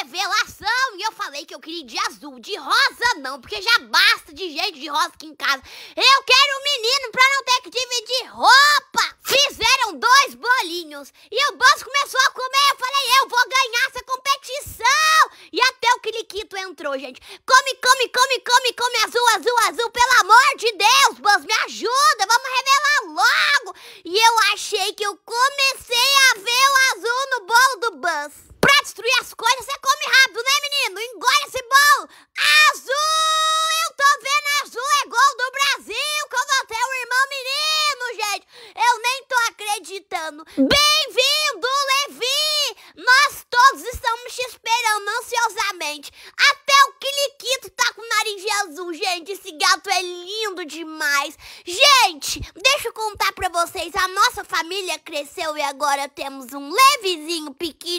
revelação! E eu falei que eu queria de azul, de rosa não, porque já basta de gente de rosa aqui em casa. Eu quero um menino pra não ter que dividir roupa! Fizeram dois bolinhos e o Boss começou a comer. Eu falei, eu vou ganhar essa competição! E até o Cliquito entrou, gente. Come, come, come, come, come, azul, azul, azul, pelo amor de Deus, Boss, me ajuda, vamos revelar logo! E eu achei que eu comecei a ver o azul no bolo do Buzz. Pra destruir as coisas, você falando. Bem-vindo, Levi! Nós todos estamos te esperando ansiosamente. Até o Kiliquito tá com o nariz azul, gente. Esse gato é lindo demais. Gente, deixa eu contar pra vocês. A nossa família cresceu e agora temos um Levizinho pequeno